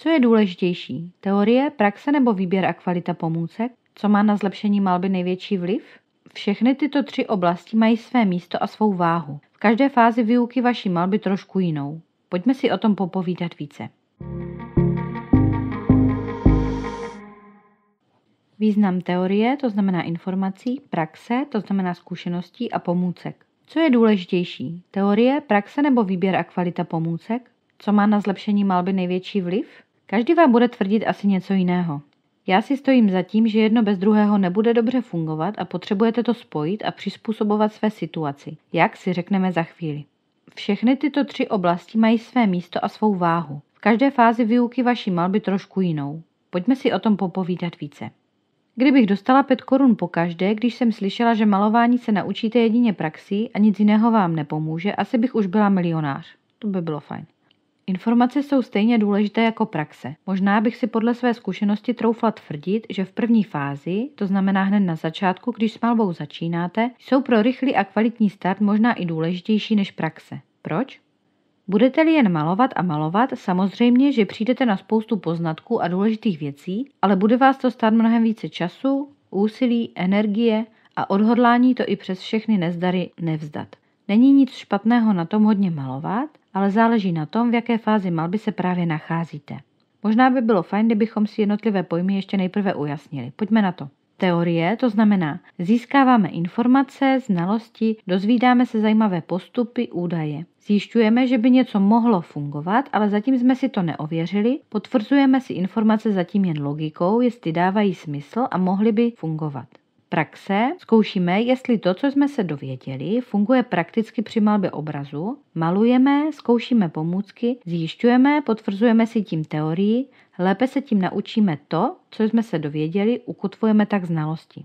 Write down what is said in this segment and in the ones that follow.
Co je důležitější? Teorie, praxe nebo výběr a kvalita pomůcek? Co má na zlepšení malby největší vliv? Všechny tyto tři oblasti mají své místo a svou váhu. V každé fázi výuky vaší malby trošku jinou. Pojďme si o tom popovídat více. Význam teorie, to znamená informací, praxe, to znamená zkušeností a pomůcek. Co je důležitější? Teorie, praxe nebo výběr a kvalita pomůcek? Co má na zlepšení malby největší vliv? Každý vám bude tvrdit asi něco jiného. Já si stojím za tím, že jedno bez druhého nebude dobře fungovat a potřebujete to spojit a přizpůsobovat své situaci, jak si řekneme za chvíli. Všechny tyto tři oblasti mají své místo a svou váhu. V každé fázi výuky vaší malby trošku jinou. Pojďme si o tom popovídat více. Kdybych dostala 5 korun po každé, když jsem slyšela, že malování se naučíte jedině praxí a nic jiného vám nepomůže, asi bych už byla milionář. To by bylo fajn. Informace jsou stejně důležité jako praxe. Možná bych si podle své zkušenosti troufla tvrdit, že v první fázi, to znamená hned na začátku, když s malbou začínáte, jsou pro rychlý a kvalitní start možná i důležitější než praxe. Proč? Budete-li jen malovat a malovat, samozřejmě, že přijdete na spoustu poznatků a důležitých věcí, ale bude vás to stát mnohem více času, úsilí, energie a odhodlání to i přes všechny nezdary nevzdat. Není nic špatného na tom hodně malovat, ale záleží na tom, v jaké fázi malby se právě nacházíte. Možná by bylo fajn, kdybychom si jednotlivé pojmy ještě nejprve ujasnili. Pojďme na to. Teorie, to znamená, získáváme informace, znalosti, dozvídáme se zajímavé postupy, údaje. Zjišťujeme, že by něco mohlo fungovat, ale zatím jsme si to neověřili, potvrzujeme si informace zatím jen logikou, jestli dávají smysl a mohly by fungovat praxe zkoušíme, jestli to, co jsme se dověděli, funguje prakticky při malbě obrazu, malujeme, zkoušíme pomůcky, zjišťujeme, potvrzujeme si tím teorii, lépe se tím naučíme to, co jsme se dověděli, ukotvujeme tak znalosti.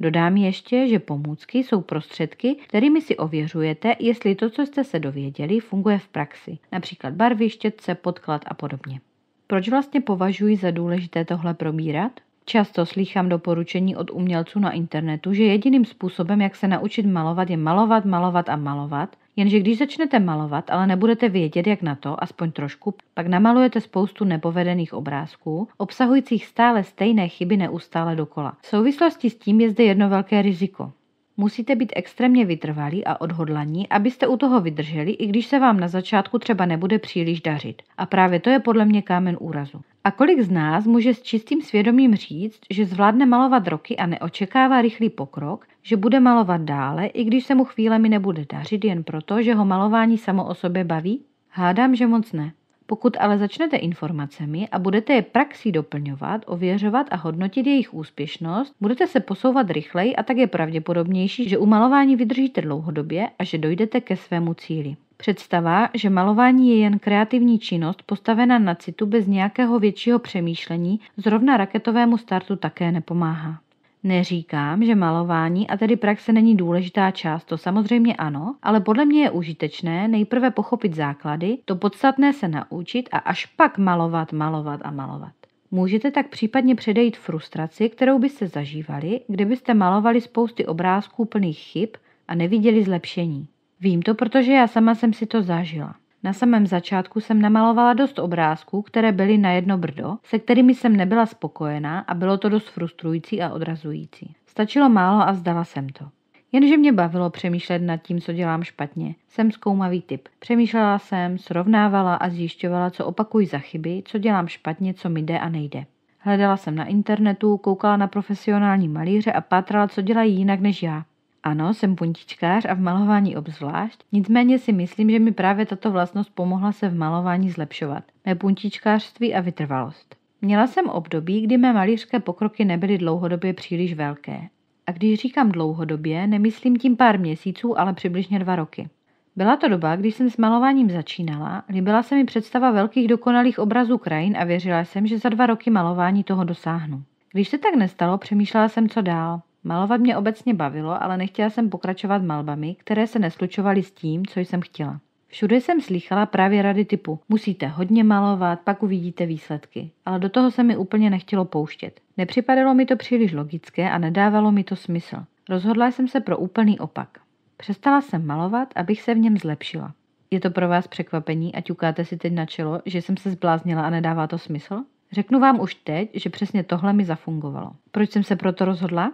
Dodám ještě, že pomůcky jsou prostředky, kterými si ověřujete, jestli to, co jste se dověděli, funguje v praxi, například barvy, štětce, podklad a podobně. Proč vlastně považuji za důležité tohle probírat? Často slýchám doporučení od umělců na internetu, že jediným způsobem, jak se naučit malovat, je malovat, malovat a malovat, Jenže když začnete malovat, ale nebudete vědět, jak na to, aspoň trošku, pak namalujete spoustu nepovedených obrázků, obsahujících stále stejné chyby neustále dokola. V souvislosti s tím je zde jedno velké riziko. Musíte být extrémně vytrvalí a odhodlaní, abyste u toho vydrželi, i když se vám na začátku třeba nebude příliš dařit. A právě to je podle mě kámen úrazu. A kolik z nás může s čistým svědomím říct, že zvládne malovat roky a neočekává rychlý pokrok, že bude malovat dále, i když se mu chvílemi nebude dařit jen proto, že ho malování samo o sobě baví? Hádám, že moc ne. Pokud ale začnete informacemi a budete je praxí doplňovat, ověřovat a hodnotit jejich úspěšnost, budete se posouvat rychleji a tak je pravděpodobnější, že umalování vydržíte dlouhodobě a že dojdete ke svému cíli. Představa, že malování je jen kreativní činnost postavená na citu bez nějakého většího přemýšlení, zrovna raketovému startu také nepomáhá. Neříkám, že malování a tedy praxe není důležitá část, to samozřejmě ano, ale podle mě je užitečné nejprve pochopit základy, to podstatné se naučit a až pak malovat, malovat a malovat. Můžete tak případně předejít frustraci, kterou byste zažívali, kdybyste malovali spousty obrázků plných chyb a neviděli zlepšení. Vím to, protože já sama jsem si to zažila. Na samém začátku jsem namalovala dost obrázků, které byly na jedno brdo, se kterými jsem nebyla spokojená a bylo to dost frustrující a odrazující. Stačilo málo a vzdala jsem to. Jenže mě bavilo přemýšlet nad tím, co dělám špatně. Jsem zkoumavý typ. Přemýšlela jsem, srovnávala a zjišťovala, co opakuji za chyby, co dělám špatně, co mi jde a nejde. Hledala jsem na internetu, koukala na profesionální malíře a pátrala, co dělají jinak než já. Ano, jsem puntičkář a v malování obzvlášť, nicméně si myslím, že mi právě tato vlastnost pomohla se v malování zlepšovat. Mé puntičkářství a vytrvalost. Měla jsem období, kdy mé malířské pokroky nebyly dlouhodobě příliš velké. A když říkám dlouhodobě, nemyslím tím pár měsíců, ale přibližně dva roky. Byla to doba, když jsem s malováním začínala, líbila se mi představa velkých dokonalých obrazů krajin a věřila jsem, že za dva roky malování toho dosáhnu. Když se tak nestalo, přemýšlela jsem, co dál. Malovat mě obecně bavilo, ale nechtěla jsem pokračovat malbami, které se neslučovaly s tím, co jsem chtěla. Všude jsem slychala právě rady typu musíte hodně malovat, pak uvidíte výsledky, ale do toho se mi úplně nechtělo pouštět. Nepřipadalo mi to příliš logické a nedávalo mi to smysl. Rozhodla jsem se pro úplný opak. Přestala jsem malovat, abych se v něm zlepšila. Je to pro vás překvapení a ťukáte si teď na čelo, že jsem se zbláznila a nedává to smysl? Řeknu vám už teď, že přesně tohle mi zafungovalo. Proč jsem se proto rozhodla?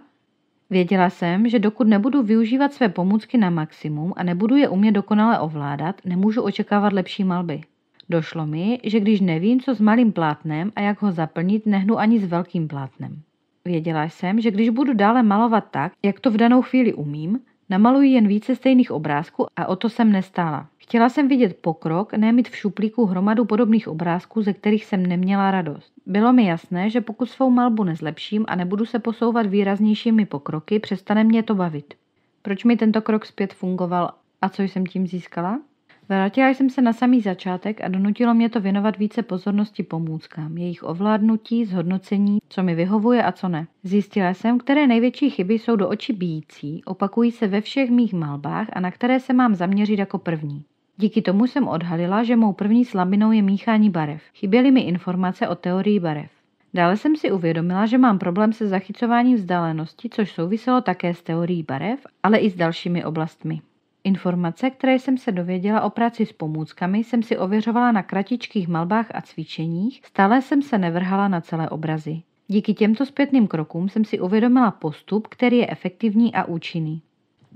Věděla jsem, že dokud nebudu využívat své pomůcky na maximum a nebudu je umět dokonale ovládat, nemůžu očekávat lepší malby. Došlo mi, že když nevím, co s malým plátnem a jak ho zaplnit, nehnu ani s velkým plátnem. Věděla jsem, že když budu dále malovat tak, jak to v danou chvíli umím, namaluji jen více stejných obrázků a o to jsem nestála. Chtěla jsem vidět pokrok, nemít v šuplíku hromadu podobných obrázků, ze kterých jsem neměla radost. Bylo mi jasné, že pokud svou malbu nezlepším a nebudu se posouvat výraznějšími pokroky, přestane mě to bavit. Proč mi tento krok zpět fungoval a co jsem tím získala? Vrátila jsem se na samý začátek a donutilo mě to věnovat více pozornosti pomůckám, jejich ovládnutí, zhodnocení, co mi vyhovuje a co ne. Zjistila jsem, které největší chyby jsou do očí bíjící, opakují se ve všech mých malbách a na které se mám zaměřit jako první. Díky tomu jsem odhalila, že mou první slabinou je míchání barev. Chyběly mi informace o teorii barev. Dále jsem si uvědomila, že mám problém se zachycováním vzdálenosti, což souviselo také s teorií barev, ale i s dalšími oblastmi. Informace, které jsem se dověděla o práci s pomůckami, jsem si ověřovala na kratičkých malbách a cvičeních, stále jsem se nevrhala na celé obrazy. Díky těmto zpětným krokům jsem si uvědomila postup, který je efektivní a účinný.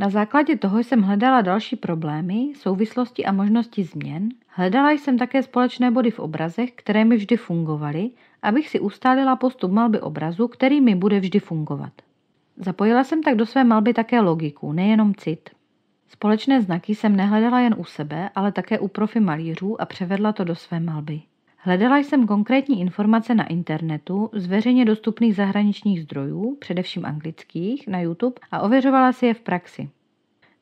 Na základě toho jsem hledala další problémy, souvislosti a možnosti změn. Hledala jsem také společné body v obrazech, které mi vždy fungovaly, abych si ustálila postup malby obrazu, který mi bude vždy fungovat. Zapojila jsem tak do své malby také logiku, nejenom cit. Společné znaky jsem nehledala jen u sebe, ale také u profi malířů a převedla to do své malby. Hledala jsem konkrétní informace na internetu z veřejně dostupných zahraničních zdrojů, především anglických, na YouTube a ověřovala si je v praxi.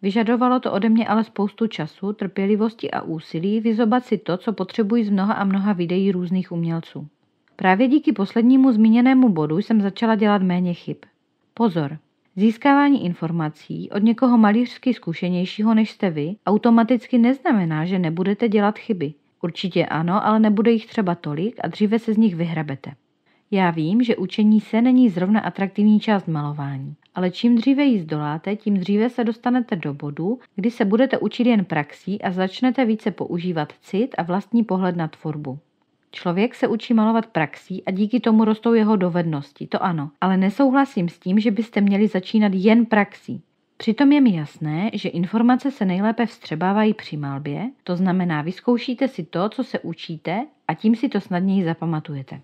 Vyžadovalo to ode mě ale spoustu času, trpělivosti a úsilí vyzobat si to, co potřebuji z mnoha a mnoha videí různých umělců. Právě díky poslednímu zmíněnému bodu jsem začala dělat méně chyb. Pozor! Získávání informací od někoho malířsky zkušenějšího než jste vy automaticky neznamená, že nebudete dělat chyby – Určitě ano, ale nebude jich třeba tolik a dříve se z nich vyhrabete. Já vím, že učení se není zrovna atraktivní část malování, ale čím dříve ji zdoláte, tím dříve se dostanete do bodu, kdy se budete učit jen praxí a začnete více používat cit a vlastní pohled na tvorbu. Člověk se učí malovat praxí a díky tomu rostou jeho dovednosti, to ano, ale nesouhlasím s tím, že byste měli začínat jen praxí. Přitom je mi jasné, že informace se nejlépe vstřebávají při malbě, to znamená, vyzkoušíte si to, co se učíte a tím si to snadněji zapamatujete.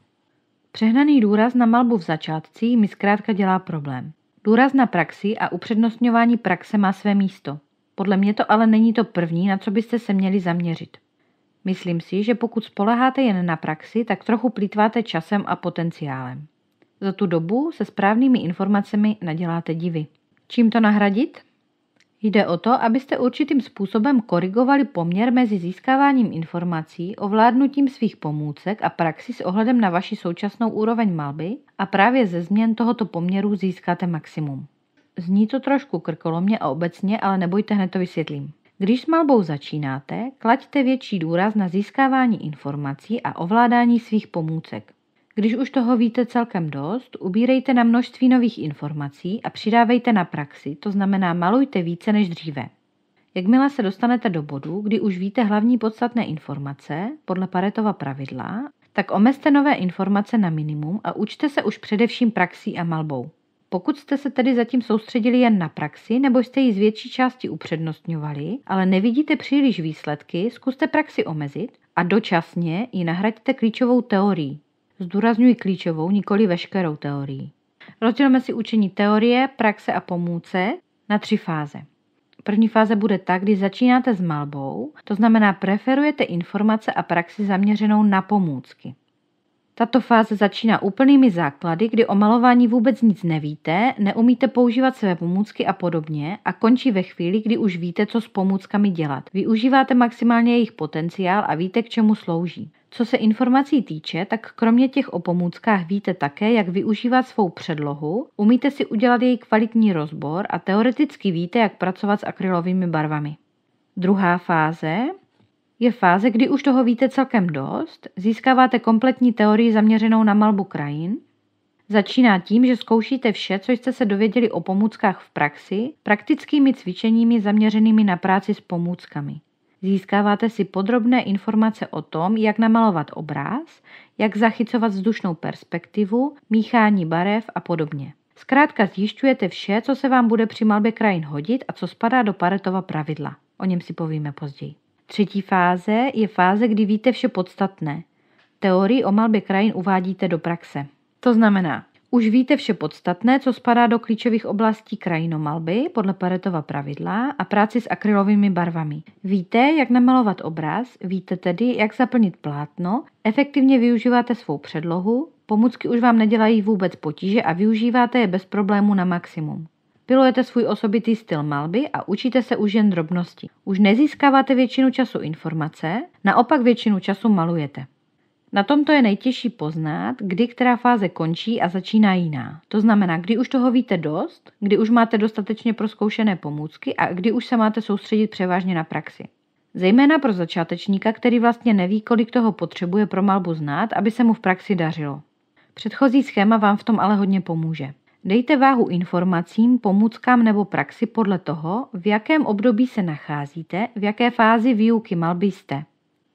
Přehnaný důraz na malbu v začátcích mi zkrátka dělá problém. Důraz na praxi a upřednostňování praxe má své místo. Podle mě to ale není to první, na co byste se měli zaměřit. Myslím si, že pokud spoleháte jen na praxi, tak trochu plítváte časem a potenciálem. Za tu dobu se správnými informacemi naděláte divy. Čím to nahradit? Jde o to, abyste určitým způsobem korigovali poměr mezi získáváním informací, ovládnutím svých pomůcek a praxi s ohledem na vaši současnou úroveň malby a právě ze změn tohoto poměru získáte maximum. Zní to trošku krkolomně a obecně, ale nebojte, hned to vysvětlím. Když s malbou začínáte, klaďte větší důraz na získávání informací a ovládání svých pomůcek. Když už toho víte celkem dost, ubírejte na množství nových informací a přidávejte na praxi, to znamená malujte více než dříve. Jakmile se dostanete do bodu, kdy už víte hlavní podstatné informace podle Paretova pravidla, tak omezte nové informace na minimum a učte se už především praxí a malbou. Pokud jste se tedy zatím soustředili jen na praxi, nebo jste ji z větší části upřednostňovali, ale nevidíte příliš výsledky, zkuste praxi omezit a dočasně ji nahraďte klíčovou teorií, Zdůraznuju klíčovou, nikoli veškerou teorii. Rozdělíme si učení teorie, praxe a pomůce na tři fáze. První fáze bude tak, kdy začínáte s malbou, to znamená preferujete informace a praxi zaměřenou na pomůcky. Tato fáze začíná úplnými základy, kdy o malování vůbec nic nevíte, neumíte používat své pomůcky a podobně a končí ve chvíli, kdy už víte, co s pomůckami dělat. Využíváte maximálně jejich potenciál a víte, k čemu slouží. Co se informací týče, tak kromě těch o pomůckách víte také, jak využívat svou předlohu, umíte si udělat její kvalitní rozbor a teoreticky víte, jak pracovat s akrylovými barvami. Druhá fáze je fáze, kdy už toho víte celkem dost, získáváte kompletní teorii zaměřenou na malbu krajin, Začíná tím, že zkoušíte vše, co jste se dověděli o pomůckách v praxi, praktickými cvičeními zaměřenými na práci s pomůckami. Získáváte si podrobné informace o tom, jak namalovat obráz, jak zachycovat vzdušnou perspektivu, míchání barev a podobně. Zkrátka zjišťujete vše, co se vám bude při malbě krajin hodit a co spadá do Paretova pravidla. O něm si povíme později. Třetí fáze je fáze, kdy víte vše podstatné. Teorii o malbě krajin uvádíte do praxe. To znamená, už víte vše podstatné, co spadá do klíčových oblastí krajinomalby podle Paretova pravidla a práci s akrylovými barvami. Víte, jak namalovat obraz, víte tedy, jak zaplnit plátno, efektivně využíváte svou předlohu, pomůcky už vám nedělají vůbec potíže a využíváte je bez problému na maximum. Pilujete svůj osobitý styl malby a učíte se už jen drobnosti. Už nezískáváte většinu času informace, naopak většinu času malujete. Na tomto je nejtěžší poznat, kdy která fáze končí a začíná jiná. To znamená, kdy už toho víte dost, kdy už máte dostatečně proskoušené pomůcky a kdy už se máte soustředit převážně na praxi. Zejména pro začátečníka, který vlastně neví, kolik toho potřebuje pro malbu znát, aby se mu v praxi dařilo. Předchozí schéma vám v tom ale hodně pomůže. Dejte váhu informacím, pomůckám nebo praxi podle toho, v jakém období se nacházíte, v jaké fázi výuky malby jste.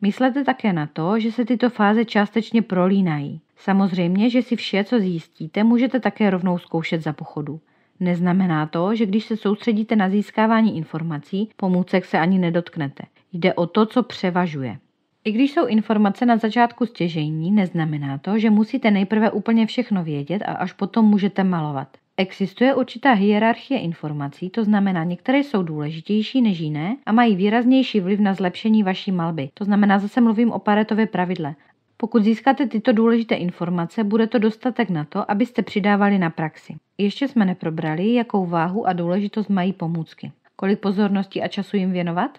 Myslete také na to, že se tyto fáze částečně prolínají. Samozřejmě, že si vše, co zjistíte, můžete také rovnou zkoušet za pochodu. Neznamená to, že když se soustředíte na získávání informací, pomůcek se ani nedotknete. Jde o to, co převažuje. I když jsou informace na začátku stěžení, neznamená to, že musíte nejprve úplně všechno vědět a až potom můžete malovat. Existuje určitá hierarchie informací, to znamená, některé jsou důležitější než jiné a mají výraznější vliv na zlepšení vaší malby. To znamená, zase mluvím o Paretově pravidle. Pokud získáte tyto důležité informace, bude to dostatek na to, abyste přidávali na praxi. Ještě jsme neprobrali, jakou váhu a důležitost mají pomůcky. Kolik pozornosti a času jim věnovat?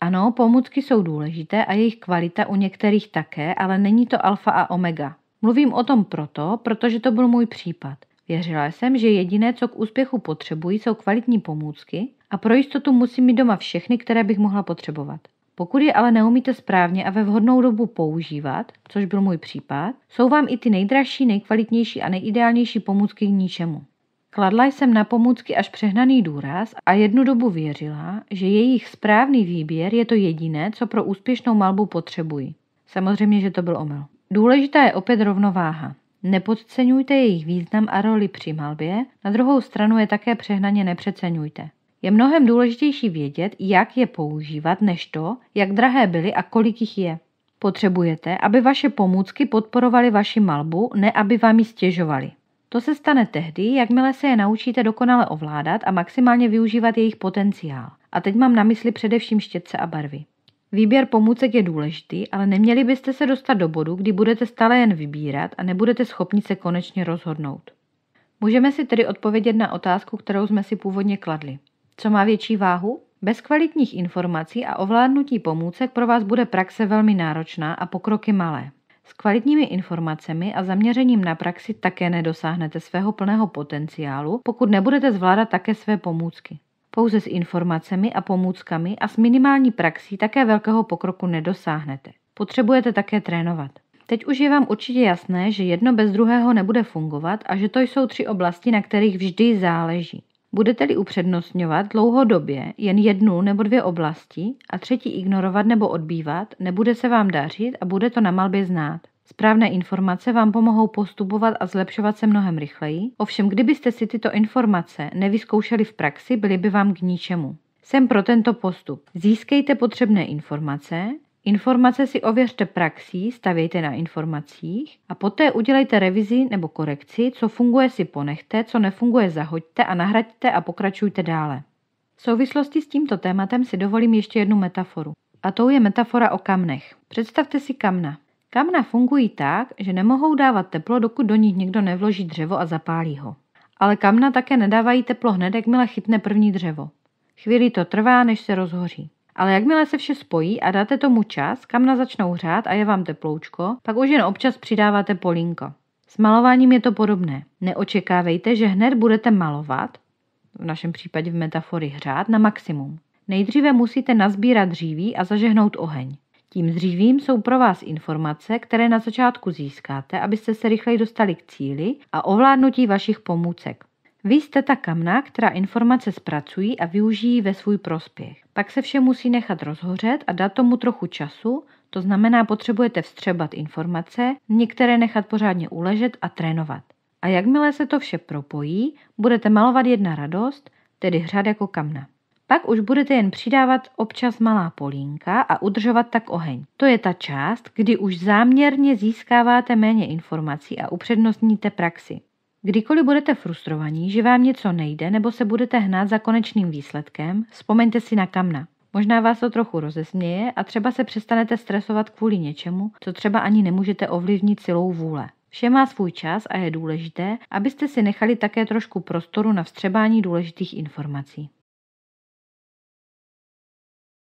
Ano, pomůcky jsou důležité a jejich kvalita u některých také, ale není to alfa a omega. Mluvím o tom proto, protože to byl můj případ. Věřila jsem, že jediné, co k úspěchu potřebuji, jsou kvalitní pomůcky a pro jistotu musím mít doma všechny, které bych mohla potřebovat. Pokud je ale neumíte správně a ve vhodnou dobu používat, což byl můj případ, jsou vám i ty nejdražší, nejkvalitnější a nejideálnější pomůcky k ničemu. Kladla jsem na pomůcky až přehnaný důraz a jednu dobu věřila, že jejich správný výběr je to jediné, co pro úspěšnou malbu potřebuji. Samozřejmě, že to byl omyl. Důležitá je opět rovnováha. Nepodceňujte jejich význam a roli při malbě, na druhou stranu je také přehnaně nepřeceňujte. Je mnohem důležitější vědět, jak je používat, než to, jak drahé byly a kolik jich je. Potřebujete, aby vaše pomůcky podporovaly vaši malbu, ne aby vám ji stěžovaly. To se stane tehdy, jakmile se je naučíte dokonale ovládat a maximálně využívat jejich potenciál. A teď mám na mysli především štětce a barvy. Výběr pomůcek je důležitý, ale neměli byste se dostat do bodu, kdy budete stále jen vybírat a nebudete schopni se konečně rozhodnout. Můžeme si tedy odpovědět na otázku, kterou jsme si původně kladli. Co má větší váhu? Bez kvalitních informací a ovládnutí pomůcek pro vás bude praxe velmi náročná a pokroky malé. S kvalitními informacemi a zaměřením na praxi také nedosáhnete svého plného potenciálu, pokud nebudete zvládat také své pomůcky. Pouze s informacemi a pomůckami a s minimální praxí také velkého pokroku nedosáhnete. Potřebujete také trénovat. Teď už je vám určitě jasné, že jedno bez druhého nebude fungovat a že to jsou tři oblasti, na kterých vždy záleží. Budete-li upřednostňovat dlouhodobě jen jednu nebo dvě oblasti a třetí ignorovat nebo odbývat, nebude se vám dařit a bude to na malbě znát. Správné informace vám pomohou postupovat a zlepšovat se mnohem rychleji, ovšem kdybyste si tyto informace nevyzkoušeli v praxi, byly by vám k ničemu. Jsem pro tento postup. Získejte potřebné informace, Informace si ověřte praxí, stavějte na informacích a poté udělejte revizi nebo korekci, co funguje si ponechte, co nefunguje zahoďte a nahraďte a pokračujte dále. V souvislosti s tímto tématem si dovolím ještě jednu metaforu. A tou je metafora o kamnech. Představte si kamna. Kamna fungují tak, že nemohou dávat teplo, dokud do nich někdo nevloží dřevo a zapálí ho. Ale kamna také nedávají teplo hned, jakmile chytne první dřevo. Chvíli to trvá, než se rozhoří. Ale jakmile se vše spojí a dáte tomu čas, kamna začnou hřát a je vám teploučko, pak už jen občas přidáváte polínko. S malováním je to podobné. Neočekávejte, že hned budete malovat, v našem případě v metafory hřát, na maximum. Nejdříve musíte nazbírat dříví a zažehnout oheň. Tím zřívím jsou pro vás informace, které na začátku získáte, abyste se rychleji dostali k cíli a ovládnutí vašich pomůcek. Vy jste ta kamna, která informace zpracují a využijí ve svůj prospěch. Pak se vše musí nechat rozhořet a dát tomu trochu času, to znamená potřebujete vstřebat informace, některé nechat pořádně uležet a trénovat. A jakmile se to vše propojí, budete malovat jedna radost, tedy hřát jako kamna. Pak už budete jen přidávat občas malá polínka a udržovat tak oheň. To je ta část, kdy už záměrně získáváte méně informací a upřednostníte praxi. Kdykoliv budete frustrovaní, že vám něco nejde nebo se budete hnát za konečným výsledkem, vzpomeňte si na kamna. Možná vás to trochu rozesměje a třeba se přestanete stresovat kvůli něčemu, co třeba ani nemůžete ovlivnit silou vůle. Vše má svůj čas a je důležité, abyste si nechali také trošku prostoru na vstřebání důležitých informací.